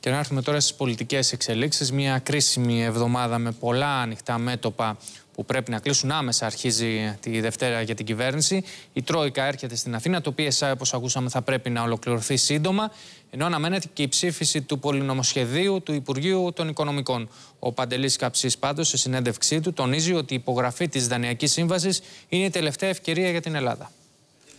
Και να έρθουμε τώρα στις πολιτικές εξελίξεις, Μια κρίσιμη εβδομάδα με πολλά ανοιχτά μέτωπα που πρέπει να κλείσουν άμεσα. Αρχίζει τη Δευτέρα για την κυβέρνηση. Η Τρόικα έρχεται στην Αθήνα. Το PSI, όπως ακούσαμε, θα πρέπει να ολοκληρωθεί σύντομα. Ενώ αναμένεται και η ψήφιση του πολυνομοσχεδίου του Υπουργείου των Οικονομικών. Ο Παντελής Καψής, πάντως, σε συνέντευξή του, τονίζει ότι η υπογραφή της Δανειακής Σύμβασης είναι η τελευταία ευκαιρία για την Ελλάδα.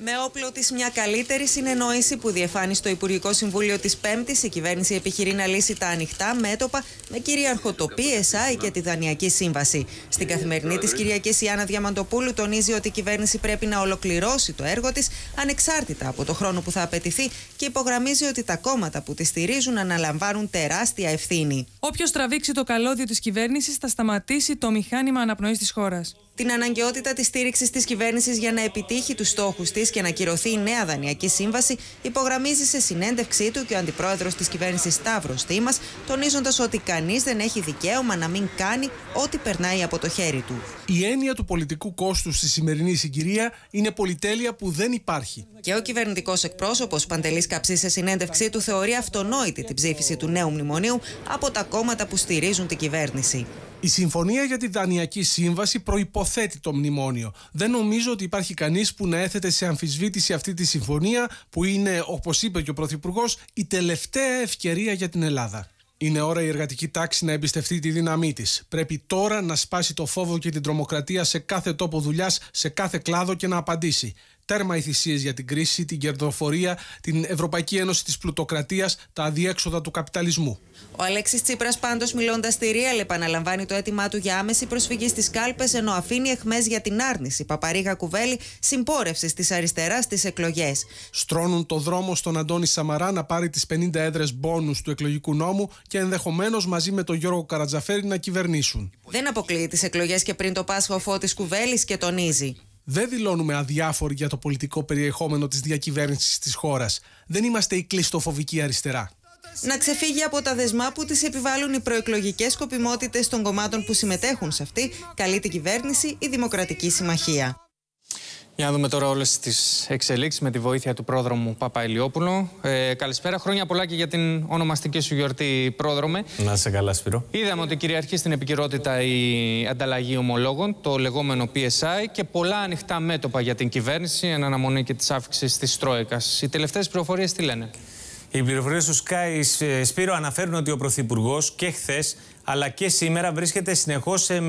Με όπλο της μια καλύτερη συνεννόηση που διεφάνει στο Υπουργικό Συμβούλιο της Πέμπτης, η κυβέρνηση επιχειρεί να λύσει τα ανοιχτά μέτωπα με κυρίαρχο το PSI και τη Δανειακή Σύμβαση. Στην καθημερινή της Κυριακής, η Άννα Διαμαντοπούλου τονίζει ότι η κυβέρνηση πρέπει να ολοκληρώσει το έργο της ανεξάρτητα από το χρόνο που θα απαιτηθεί και υπογραμμίζει ότι τα κόμματα που τη στηρίζουν αναλαμβάνουν τεράστια ευθύνη. Όποιος τραβήξει το καλώδιο της κυβέρνησης θα σταματήσει το μηχάνημα αναπνοής της χώρας την αναγκαιότητα της στήριξης της κυβέρνησης για να επιτύχει τους στόχους της και να κυρωθεί η νέα δανειακή σύμβαση, υπογραμμίζει σε συνέντευξή του και ο αντιπρόεδρος της κυβέρνησης Σταύρος Τίμα, τονίζοντας ότι κανείς δεν έχει δικαίωμα να μην κάνει ό,τι περνάει από το χέρι του. Η έννοια του πολιτικού κόστους στη σημερινή συγκυρία είναι πολυτέλεια που δεν υπάρχει. Και ο κυβερνητικός εκπρόσωπος Παντελής Καψή σε συνέντευξή του θεωρεί αυτονόητη την ψήφιση του νέου μνημονίου από τα κόμματα που στηρίζουν την κυβέρνηση. Η συμφωνία για τη δανειακή σύμβαση προϋποθέτει το μνημόνιο. Δεν νομίζω ότι υπάρχει κανείς που να έθετε σε αμφισβήτηση αυτή τη συμφωνία, που είναι, όπως είπε και ο Πρωθυπουργός, η τελευταία ευκαιρία για την Ελλάδα. Είναι ώρα η εργατική τάξη να εμπιστευτεί τη δύναμή της. Πρέπει τώρα να σπάσει το φόβο και την τρομοκρατία σε κάθε τόπο δουλειάς, σε κάθε κλάδο και να απαντήσει τέρμα οι θυσίες για την κρίση, την κερδοφορία, την Ευρωπαϊκή Ένωση της Πλουτοκρατίας, τα αδιέξοδα του καπιταλισμού. Ο Αλέξης Τσίπρας, πάντως, μιλώντας στη Ρίελ, επαναλαμβάνει το αίτημά του για άμεση προσφυγή στις κάλπες, ενώ αφήνει εχμές για την άρνηση Παπαρίγα Κουβέλη συμπόρευσης της αριστεράς στις εκλογές. Στρώνουν το δρόμο στον Αντώνη Σαμαρά να πάρει τις 50 έδρες μπόνους του εκλογικού νόμου και ενδεχομένως μαζί με τον Γιώργο Καρατζαφέρη να κυβερνήσουν. Δεν αποκλείει τις εκλογές και πριν το Πάσχο τη Κουβέλης και τονίζει. Δεν δηλώνουμε αδιάφοροι για το πολιτικό περιεχόμενο της διακυβέρνησης της χώρας. Δεν είμαστε η κλειστοφοβική αριστερά. Να ξεφύγει από τα δεσμά που της επιβάλλουν οι προεκλογικές σκοπιμότητες των κομμάτων που συμμετέχουν σε αυτή, καλεί την κυβέρνηση η Δημοκρατική Συμμαχία. Για να δούμε τώρα όλες τις εξελίξεις με τη βοήθεια του πρόδρομου Παπαϊλιόπουλου. Ε, καλησπέρα. Χρόνια πολλά και για την ονομαστική σου γιορτή, πρόδρομε. Να σε καλά, Σπύρο. Είδαμε ότι κυριαρχεί στην επικυρότητα η ανταλλαγή ομολόγων, το λεγόμενο PSI και πολλά ανοιχτά μέτωπα για την κυβέρνηση εν αναμονή και της αύξηση της Τρόικας. Οι τελευταίες πληροφορίες τι λένε. Οι πληροφορίες του σκάι, Σπύρο ε, αναφέρουν ότι ο Πρωθυπουργός και χθες αλλά και σήμερα βρίσκεται συνεχώς σε,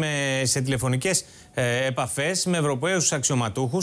σε τηλεφωνικές ε, επαφές με Ευρωπαίους αξιωματούχους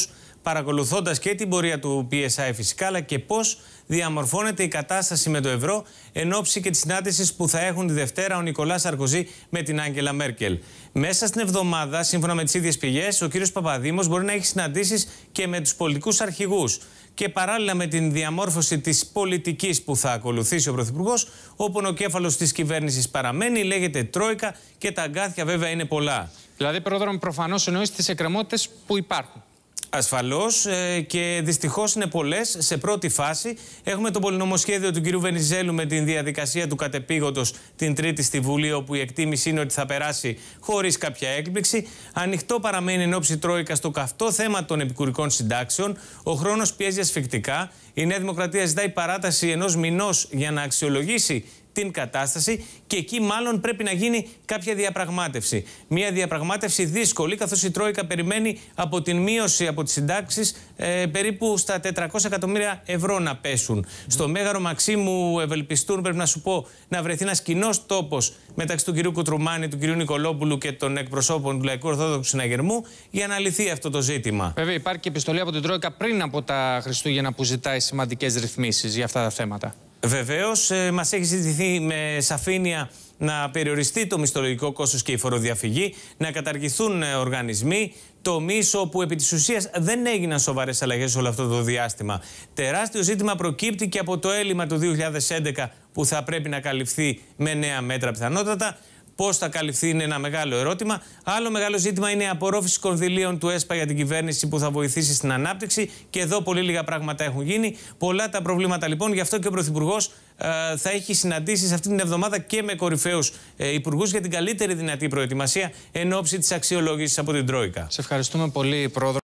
παρακολουθώντας και την πορεία του PSI φυσικά, αλλά και πώς διαμορφώνεται η κατάσταση με το ευρώ εν ώψη και της συνάντησης που θα έχουν τη Δευτέρα ο Νικολάς Σαρκοζή με την Άγγελα Μέρκελ. Μέσα στην εβδομάδα, σύμφωνα με τις ίδιες πηγές, ο κ. Παπαδήμος μπορεί να έχει συναντήσεις και με τους πολιτικούς αρχηγούς. Και παράλληλα με την διαμόρφωση της πολιτικής που θα ακολουθήσει ο Πρωθυπουργός, ο πονοκέφαλος της κυβέρνησης παραμένει, λέγεται Τρόικα και τα αγκάθια βέβαια είναι πολλά. Δηλαδή, πρόεδρο, προφανώς εννοείς τις εκκρεμότητες που υπάρχουν. Ασφαλώς ε, και δυστυχώς είναι πολλές. Σε πρώτη φάση έχουμε το πολυνομοσχέδιο του κ. Βενιζέλου με την διαδικασία του κατεπήγοντος την Τρίτη στη Βουλή, όπου η εκτίμηση είναι ότι θα περάσει χωρίς κάποια έκπληξη. Ανοιχτό παραμένει εν ώψη Τρόικα στο καυτό θέμα των επικουρικών συντάξεων. Ο χρόνος πιέζει ασφικτικά. Η Νέα Δημοκρατία ζητάει παράταση ενός μηνός για να αξιολογήσει την κατάσταση και εκεί μάλλον πρέπει να γίνει κάποια διαπραγμάτευση. Μια διαπραγμάτευση δύσκολη, καθώς η Τρόικα περιμένει από την μείωση από τις συντάξεις ε, περίπου στα 400 εκατομμύρια ευρώ να πέσουν. Στο μέγαρο Μαξίμου ευελπιστούν, πρέπει να σου πω, να βρεθεί ένας κοινός τόπος μεταξύ του κυρίου Κουτρουμάνη, του κυρίου Νικολόπουλου και των εκπροσώπων του Λαϊκού Ορθόδοξου Συναγερμού για να λυθεί αυτό το ζήτημα. Βέβαια, υπάρχει και επιστολή από την Τρόικα πριν από τα Χριστούγεννα που ζητάει σημαντικές ρυθμίσεις για αυτά τα θέματα. Βεβαίως, ε, μας έχει συζητηθεί με σαφήνεια να περιοριστεί το μισθολογικό κόστος και η φοροδιαφυγή, να καταργηθούν ε, οργανισμοί, τομείς όπου επί της ουσίας δεν έγιναν σοβαρές αλλαγές όλο αυτό το διάστημα. Τεράστιο ζήτημα προκύπτει και από το έλλειμμα του 2011 που θα πρέπει να καλυφθεί με νέα μέτρα πιθανότατα. Πώς θα καλυφθεί είναι ένα μεγάλο ερώτημα. Άλλο μεγάλο ζήτημα είναι η απορρόφηση κονδυλίων του ΕΣΠΑ για την κυβέρνηση που θα βοηθήσει στην ανάπτυξη. Και εδώ πολύ λίγα πράγματα έχουν γίνει. Πολλά τα προβλήματα λοιπόν. Γι' αυτό και ο Πρωθυπουργός ε, θα έχει συναντήσει αυτή την εβδομάδα και με κορυφαίους ε, υπουργούς για την καλύτερη δυνατή προετοιμασία εν ώψη της αξιολόγησης από την Τρόικα. Σε ευχαριστούμε πολύ, Πρόεδρο.